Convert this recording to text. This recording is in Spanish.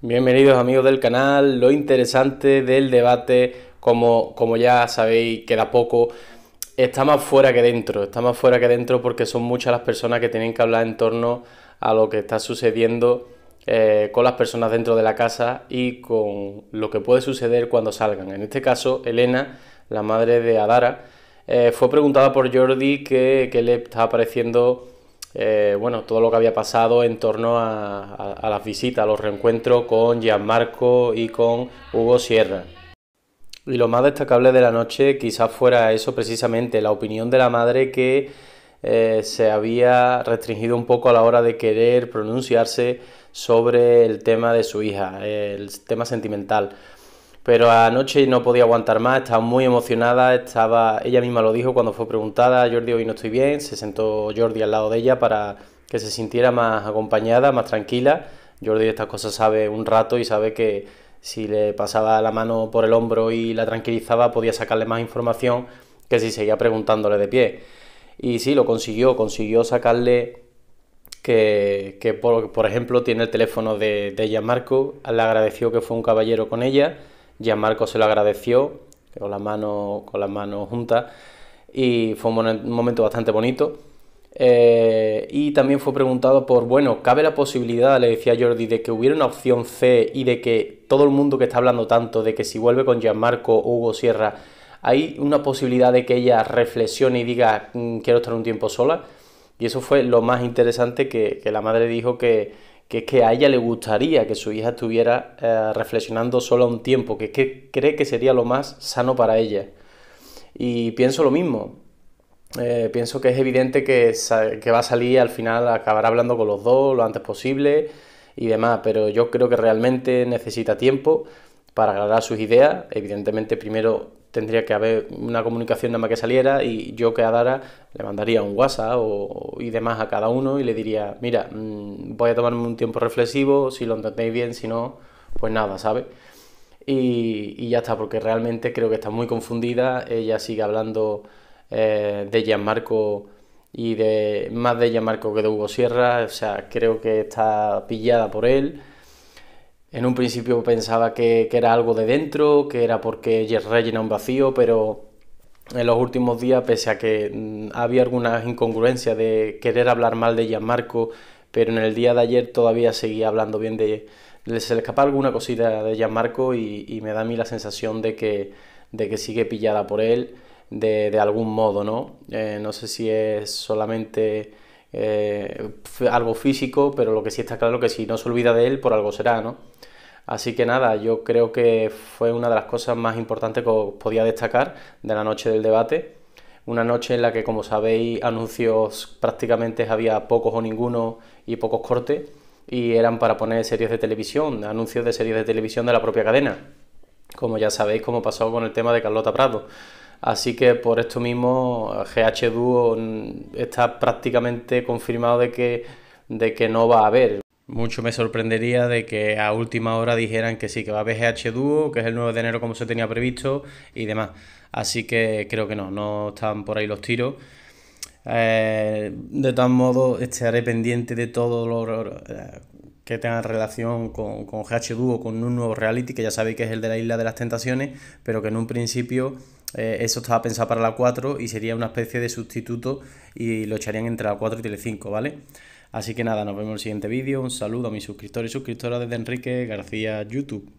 Bienvenidos amigos del canal, lo interesante del debate, como, como ya sabéis, queda poco, está más fuera que dentro, está más fuera que dentro porque son muchas las personas que tienen que hablar en torno a lo que está sucediendo eh, con las personas dentro de la casa y con lo que puede suceder cuando salgan. En este caso, Elena, la madre de Adara, eh, fue preguntada por Jordi qué le está pareciendo eh, bueno, todo lo que había pasado en torno a, las visitas, a los reencuentros con Gianmarco y con Hugo Sierra. Y lo más destacable de la noche quizás fuera eso precisamente, la opinión de la madre que eh, se había restringido un poco a la hora de querer pronunciarse sobre el tema de su hija, el tema sentimental. Pero anoche no podía aguantar más, estaba muy emocionada, estaba, ella misma lo dijo cuando fue preguntada, Jordi hoy no estoy bien, se sentó Jordi al lado de ella para que se sintiera más acompañada, más tranquila. Jordi estas cosas sabe un rato y sabe que si le pasaba la mano por el hombro y la tranquilizaba podía sacarle más información que si seguía preguntándole de pie. Y sí, lo consiguió, consiguió sacarle que, que por, ejemplo tiene el teléfono de, de ella Marco, le agradeció que fue un caballero con ella Gianmarco se lo agradeció con las manos con las manos juntas y fue un momento bastante bonito. Eh, y también fue preguntado por, bueno, ¿cabe la posibilidad, le decía Jordi, de que hubiera una opción C y de que todo el mundo que está hablando tanto de que si vuelve con Gianmarco o Hugo Sierra, hay una posibilidad de que ella reflexione y diga, mm, quiero estar un tiempo sola? Y eso fue lo más interesante que la madre dijo que, que es que a ella le gustaría que su hija estuviera eh, reflexionando solo un tiempo, que es que cree que sería lo más sano para ella. Y pienso lo mismo. Eh, pienso que es evidente que, que va a salir al final, acabará hablando con los dos lo antes posible y demás, pero yo creo que realmente necesita tiempo para aclarar sus ideas. Evidentemente, primero tendría que haber una comunicación nada más que saliera y yo que a Dara le mandaría un WhatsApp o, y demás a cada uno y le diría, mira, mm, voy a tomarme un tiempo reflexivo, si lo entendéis bien, si no, pues nada, ¿sabes? Y, ya está, porque realmente creo que está muy confundida, ella sigue hablando eh, de Gianmarco y de más de Gianmarco que de Hugo Sierra, o sea, creo que está pillada por él en un principio pensaba que, era algo de dentro, que era porque rellena un vacío, pero en los últimos días, pese a que mm, había algunas incongruencia de querer hablar mal de Gianmarco, pero en el día de ayer todavía seguía hablando bien de... Se le escapa alguna cosita de Gianmarco y, y me da a mí la sensación de que, de que sigue pillada por él de, algún modo, ¿no? Eh, no sé si es solamente eh, algo físico, pero lo que sí está claro que si no se olvida de él, por algo será, ¿no? Así que nada, yo creo que fue una de las cosas más importantes que os podía destacar de la noche del debate. Una noche en la que, como sabéis, anuncios prácticamente había pocos o ninguno y pocos cortes, y eran para poner series de televisión, anuncios de series de televisión de la propia cadena, como ya sabéis, como pasó con el tema de Carlota Prado. Así que por esto mismo GH Duo está prácticamente confirmado de que, no va a haber. Mucho me sorprendería de que a última hora dijeran que sí, que va a haber GH Duo, que es el 9 de enero como se tenía previsto y demás. Así que creo que no, no están por ahí los tiros. Eh, de tal modo, estaré pendiente de todo lo eh, que tenga relación con, con GH Duo, con un nuevo reality, que ya sabéis que es el de la Isla de las Tentaciones, pero que en un principio eh, eso estaba pensado para la 4 y sería una especie de sustituto y lo echarían entre la 4 y la 5 ¿vale? Así que nada, nos vemos en el siguiente vídeo. Un saludo a mis suscriptores y suscriptoras desde Enrique García YouTube.